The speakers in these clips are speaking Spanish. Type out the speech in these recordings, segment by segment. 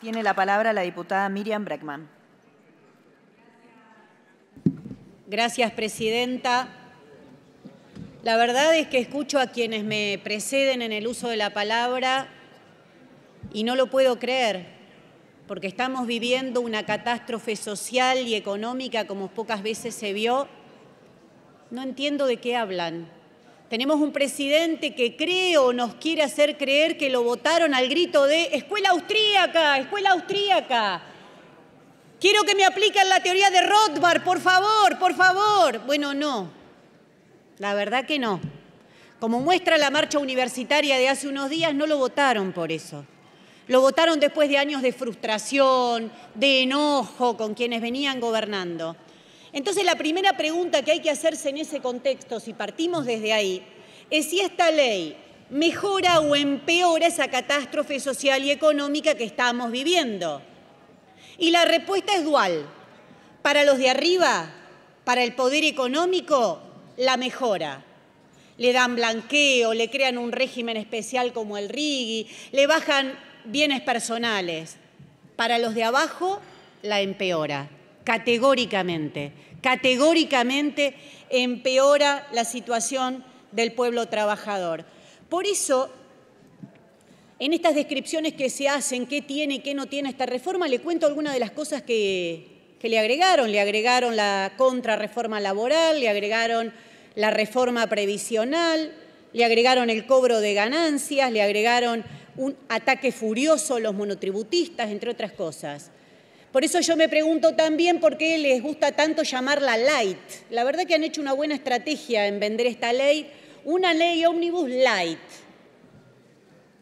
Tiene la palabra la diputada Miriam Breckman. Gracias, Presidenta. La verdad es que escucho a quienes me preceden en el uso de la palabra y no lo puedo creer, porque estamos viviendo una catástrofe social y económica como pocas veces se vio. No entiendo de qué hablan. Tenemos un presidente que creo, nos quiere hacer creer que lo votaron al grito de escuela austríaca, escuela austríaca. Quiero que me apliquen la teoría de Rothbard, por favor, por favor. Bueno, no. La verdad que no. Como muestra la marcha universitaria de hace unos días, no lo votaron por eso. Lo votaron después de años de frustración, de enojo con quienes venían gobernando. Entonces la primera pregunta que hay que hacerse en ese contexto, si partimos desde ahí, es si esta ley mejora o empeora esa catástrofe social y económica que estamos viviendo. Y la respuesta es dual. Para los de arriba, para el poder económico, la mejora. Le dan blanqueo, le crean un régimen especial como el RIGI, le bajan bienes personales. Para los de abajo, la empeora categóricamente, categóricamente empeora la situación del pueblo trabajador. Por eso, en estas descripciones que se hacen, qué tiene, y qué no tiene esta reforma, le cuento algunas de las cosas que, que le agregaron. Le agregaron la contrarreforma laboral, le agregaron la reforma previsional, le agregaron el cobro de ganancias, le agregaron un ataque furioso a los monotributistas, entre otras cosas. Por eso yo me pregunto también por qué les gusta tanto llamarla light. La verdad que han hecho una buena estrategia en vender esta ley, una ley ómnibus light.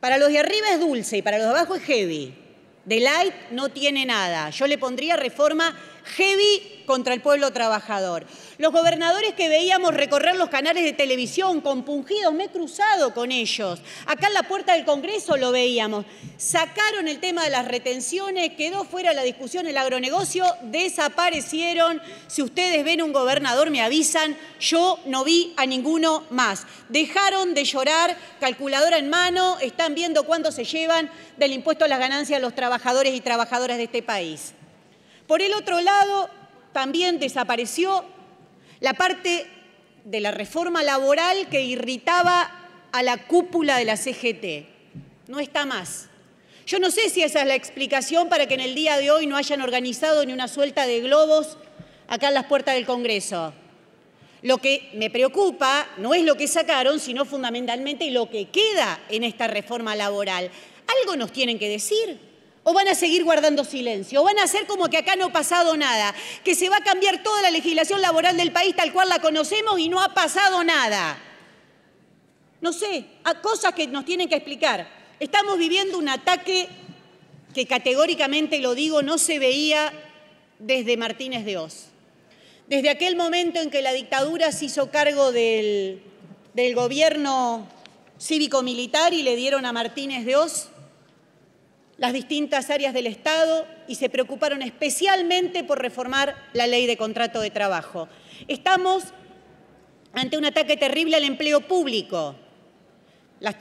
Para los de arriba es dulce y para los de abajo es heavy. De light no tiene nada. Yo le pondría reforma heavy contra el pueblo trabajador. Los gobernadores que veíamos recorrer los canales de televisión compungidos, me he cruzado con ellos. Acá en la puerta del Congreso lo veíamos. Sacaron el tema de las retenciones, quedó fuera la discusión el agronegocio, desaparecieron. Si ustedes ven un gobernador me avisan, yo no vi a ninguno más. Dejaron de llorar, calculadora en mano, están viendo cuándo se llevan del impuesto a las ganancias los trabajadores y trabajadoras de este país. Por el otro lado, también desapareció la parte de la reforma laboral que irritaba a la cúpula de la CGT. No está más. Yo no sé si esa es la explicación para que en el día de hoy no hayan organizado ni una suelta de globos acá en las puertas del Congreso. Lo que me preocupa no es lo que sacaron, sino fundamentalmente lo que queda en esta reforma laboral. Algo nos tienen que decir. ¿O van a seguir guardando silencio? ¿O van a hacer como que acá no ha pasado nada? Que se va a cambiar toda la legislación laboral del país tal cual la conocemos y no ha pasado nada. No sé, a cosas que nos tienen que explicar. Estamos viviendo un ataque que categóricamente lo digo, no se veía desde Martínez de Oz. Desde aquel momento en que la dictadura se hizo cargo del, del gobierno cívico-militar y le dieron a Martínez de Oz las distintas áreas del Estado y se preocuparon especialmente por reformar la ley de contrato de trabajo. Estamos ante un ataque terrible al empleo público. los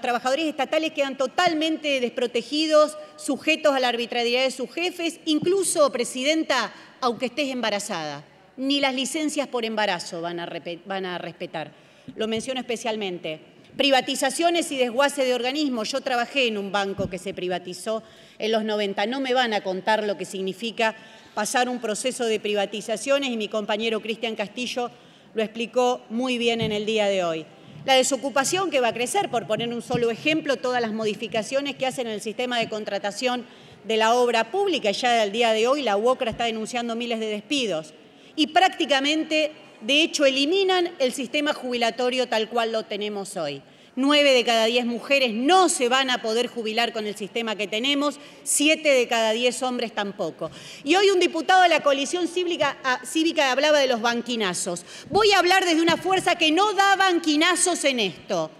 trabajadores estatales quedan totalmente desprotegidos, sujetos a la arbitrariedad de sus jefes, incluso, Presidenta, aunque estés embarazada. Ni las licencias por embarazo van a, van a respetar. Lo menciono especialmente. Privatizaciones y desguace de organismos. Yo trabajé en un banco que se privatizó en los 90. No me van a contar lo que significa pasar un proceso de privatizaciones y mi compañero Cristian Castillo lo explicó muy bien en el día de hoy. La desocupación que va a crecer, por poner un solo ejemplo, todas las modificaciones que hacen en el sistema de contratación de la obra pública, ya al día de hoy la UOCRA está denunciando miles de despidos. Y prácticamente de hecho, eliminan el sistema jubilatorio tal cual lo tenemos hoy. Nueve de cada diez mujeres no se van a poder jubilar con el sistema que tenemos, siete de cada diez hombres tampoco. Y hoy un diputado de la coalición cívica, ah, cívica hablaba de los banquinazos. Voy a hablar desde una fuerza que no da banquinazos en esto.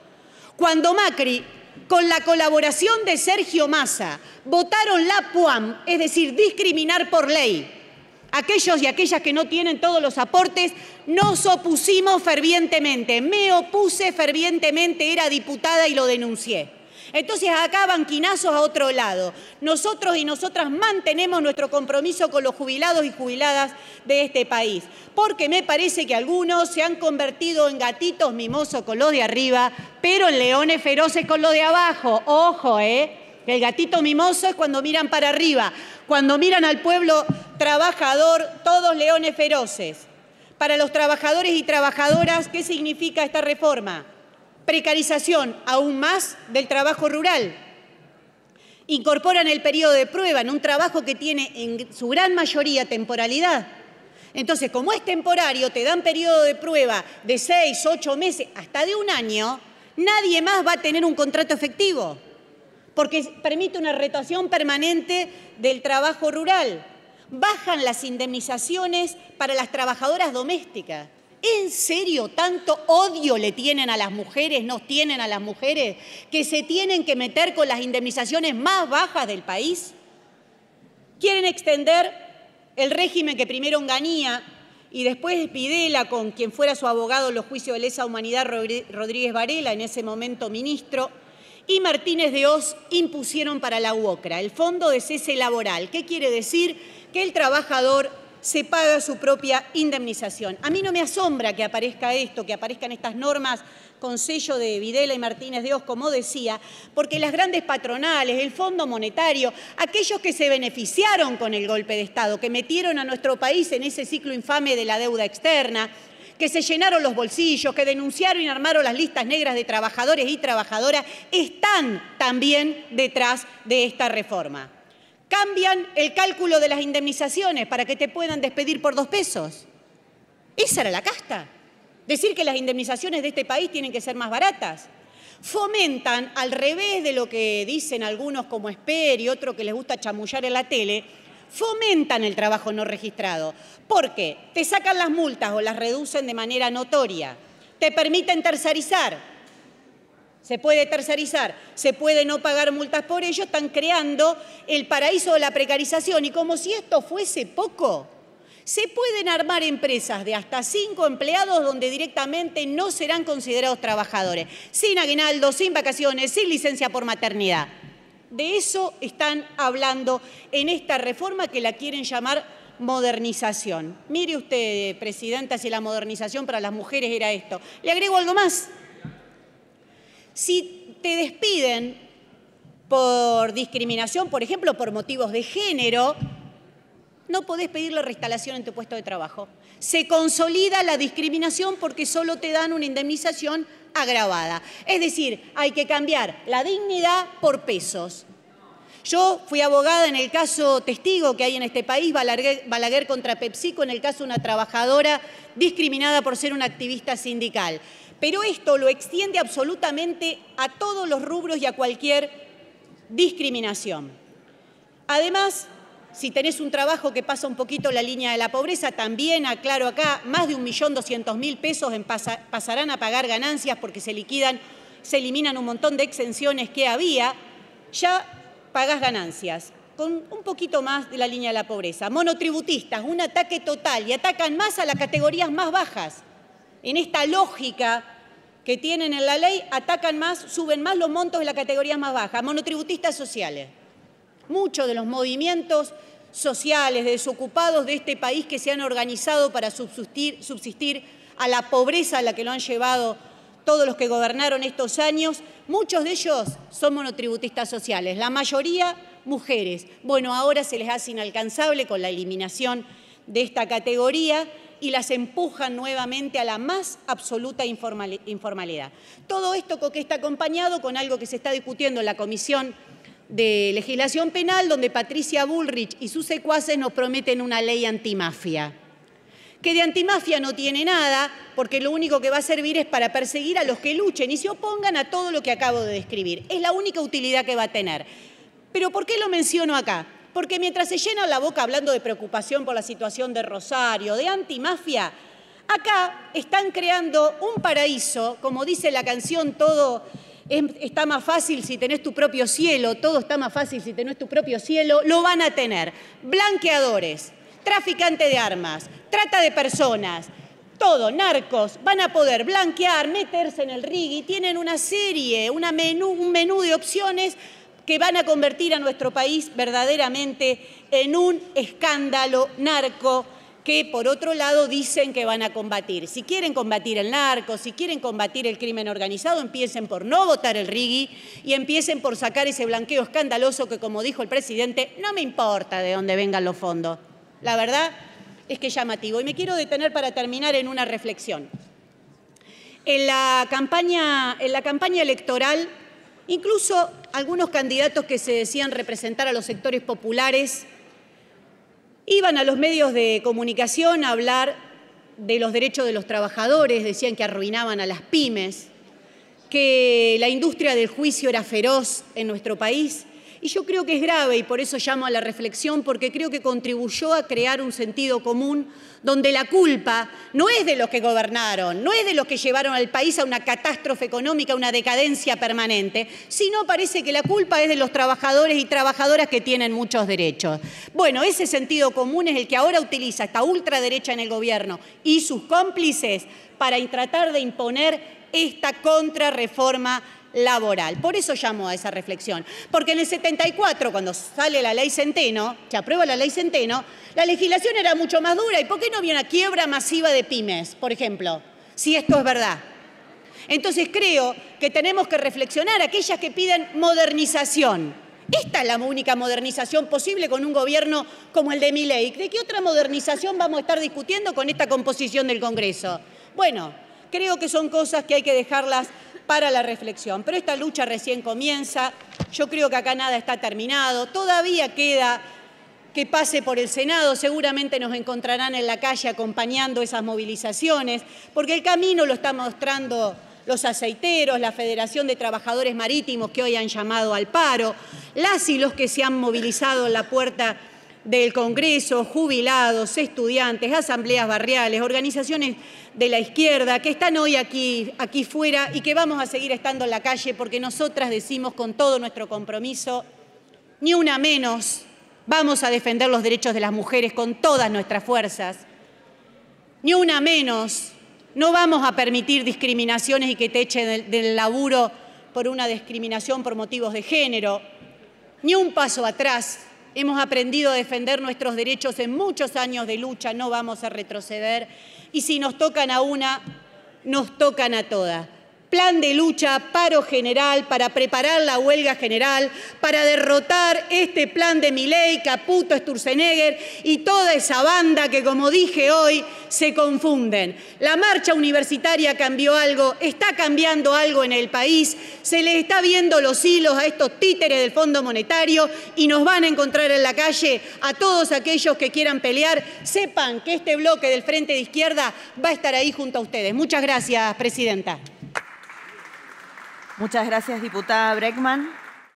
Cuando Macri con la colaboración de Sergio Massa, votaron la PUAM, es decir, discriminar por ley aquellos y aquellas que no tienen todos los aportes, nos opusimos fervientemente. Me opuse fervientemente, era diputada y lo denuncié. Entonces acá banquinazos a otro lado. Nosotros y nosotras mantenemos nuestro compromiso con los jubilados y jubiladas de este país, porque me parece que algunos se han convertido en gatitos mimosos con los de arriba, pero en leones feroces con los de abajo. Ojo, ¿eh? El gatito mimoso es cuando miran para arriba, cuando miran al pueblo trabajador, todos leones feroces. Para los trabajadores y trabajadoras, ¿qué significa esta reforma? Precarización aún más del trabajo rural. Incorporan el periodo de prueba en un trabajo que tiene en su gran mayoría temporalidad. Entonces, como es temporario, te dan periodo de prueba de seis, ocho meses, hasta de un año, nadie más va a tener un contrato efectivo porque permite una retación permanente del trabajo rural. Bajan las indemnizaciones para las trabajadoras domésticas. ¿En serio tanto odio le tienen a las mujeres, nos tienen a las mujeres, que se tienen que meter con las indemnizaciones más bajas del país? Quieren extender el régimen que primero enganía y después Pidela, con quien fuera su abogado en los juicios de lesa humanidad, Rodríguez Varela, en ese momento ministro, y Martínez de Oz impusieron para la UOCRA, el Fondo de Cese Laboral. ¿Qué quiere decir? Que el trabajador se paga su propia indemnización. A mí no me asombra que aparezca esto, que aparezcan estas normas con sello de Videla y Martínez de Oz, como decía, porque las grandes patronales, el Fondo Monetario, aquellos que se beneficiaron con el golpe de Estado, que metieron a nuestro país en ese ciclo infame de la deuda externa, que se llenaron los bolsillos, que denunciaron y armaron las listas negras de trabajadores y trabajadoras, están también detrás de esta reforma. Cambian el cálculo de las indemnizaciones para que te puedan despedir por dos pesos. Esa era la casta. Decir que las indemnizaciones de este país tienen que ser más baratas. Fomentan, al revés de lo que dicen algunos como Esper y otro que les gusta chamullar en la tele, fomentan el trabajo no registrado, porque te sacan las multas o las reducen de manera notoria, te permiten tercerizar, se puede tercerizar, se puede no pagar multas por ello, están creando el paraíso de la precarización y como si esto fuese poco, se pueden armar empresas de hasta cinco empleados donde directamente no serán considerados trabajadores, sin aguinaldo, sin vacaciones, sin licencia por maternidad. De eso están hablando en esta reforma que la quieren llamar modernización. Mire usted, Presidenta, si la modernización para las mujeres era esto. Le agrego algo más. Si te despiden por discriminación, por ejemplo, por motivos de género, no podés pedir la reinstalación en tu puesto de trabajo. Se consolida la discriminación porque solo te dan una indemnización agravada. Es decir, hay que cambiar la dignidad por pesos. Yo fui abogada en el caso testigo que hay en este país, Balaguer, contra PepsiCo, en el caso de una trabajadora discriminada por ser una activista sindical. Pero esto lo extiende absolutamente a todos los rubros y a cualquier discriminación. Además, si tenés un trabajo que pasa un poquito la línea de la pobreza, también aclaro acá, más de 1.200.000 pesos en pasarán a pagar ganancias porque se liquidan, se eliminan un montón de exenciones que había, ya pagás ganancias con un poquito más de la línea de la pobreza. Monotributistas, un ataque total y atacan más a las categorías más bajas. En esta lógica que tienen en la ley, atacan más, suben más los montos de las categorías más bajas. Monotributistas sociales muchos de los movimientos sociales, desocupados de este país que se han organizado para subsistir, subsistir a la pobreza a la que lo han llevado todos los que gobernaron estos años, muchos de ellos son monotributistas sociales, la mayoría mujeres. Bueno, ahora se les hace inalcanzable con la eliminación de esta categoría y las empujan nuevamente a la más absoluta informalidad. Todo esto que está acompañado con algo que se está discutiendo en la Comisión de legislación penal donde Patricia Bullrich y sus secuaces nos prometen una ley antimafia que de antimafia no tiene nada, porque lo único que va a servir es para perseguir a los que luchen y se opongan a todo lo que acabo de describir. Es la única utilidad que va a tener. Pero ¿por qué lo menciono acá? Porque mientras se llena la boca hablando de preocupación por la situación de Rosario, de antimafia, acá están creando un paraíso, como dice la canción Todo Em, está más fácil si tenés tu propio cielo, todo está más fácil si tenés tu propio cielo, lo van a tener. Blanqueadores, traficantes de armas, trata de personas, todo, narcos, van a poder blanquear, meterse en el rig y tienen una serie, un menú de opciones que van a convertir a nuestro país verdaderamente en un escándalo narco que por otro lado dicen que van a combatir. Si quieren combatir el narco, si quieren combatir el crimen organizado, empiecen por no votar el RIGI y empiecen por sacar ese blanqueo escandaloso que, como dijo el presidente, no me importa de dónde vengan los fondos. La verdad es que es llamativo. Y me quiero detener para terminar en una reflexión. En la campaña, en la campaña electoral, incluso algunos candidatos que se decían representar a los sectores populares Iban a los medios de comunicación a hablar de los derechos de los trabajadores, decían que arruinaban a las pymes, que la industria del juicio era feroz en nuestro país y yo creo que es grave y por eso llamo a la reflexión, porque creo que contribuyó a crear un sentido común donde la culpa no es de los que gobernaron, no es de los que llevaron al país a una catástrofe económica, una decadencia permanente, sino parece que la culpa es de los trabajadores y trabajadoras que tienen muchos derechos. Bueno, ese sentido común es el que ahora utiliza esta ultraderecha en el gobierno y sus cómplices para tratar de imponer esta contrarreforma laboral. Por eso llamo a esa reflexión. Porque en el 74, cuando sale la ley Centeno, se aprueba la ley Centeno, la legislación era mucho más dura. ¿Y por qué no había una quiebra masiva de pymes, por ejemplo? Si esto es verdad. Entonces creo que tenemos que reflexionar aquellas que piden modernización. Esta es la única modernización posible con un gobierno como el de Miley. ¿De qué otra modernización vamos a estar discutiendo con esta composición del Congreso? Bueno, creo que son cosas que hay que dejarlas para la reflexión. Pero esta lucha recién comienza, yo creo que acá nada está terminado, todavía queda que pase por el Senado, seguramente nos encontrarán en la calle acompañando esas movilizaciones, porque el camino lo están mostrando los aceiteros, la Federación de Trabajadores Marítimos que hoy han llamado al paro, las y los que se han movilizado en la puerta del Congreso, jubilados, estudiantes, asambleas barriales, organizaciones de la izquierda que están hoy aquí, aquí fuera y que vamos a seguir estando en la calle porque nosotras decimos con todo nuestro compromiso, ni una menos, vamos a defender los derechos de las mujeres con todas nuestras fuerzas, ni una menos, no vamos a permitir discriminaciones y que te echen del, del laburo por una discriminación por motivos de género, ni un paso atrás Hemos aprendido a defender nuestros derechos en muchos años de lucha, no vamos a retroceder. Y si nos tocan a una, nos tocan a todas plan de lucha, paro general, para preparar la huelga general, para derrotar este plan de Milei, Caputo, Sturzenegger y toda esa banda que, como dije hoy, se confunden. La marcha universitaria cambió algo, está cambiando algo en el país, se le está viendo los hilos a estos títeres del Fondo Monetario y nos van a encontrar en la calle a todos aquellos que quieran pelear, sepan que este bloque del Frente de Izquierda va a estar ahí junto a ustedes. Muchas gracias, Presidenta. Muchas gracias, diputada Breckman.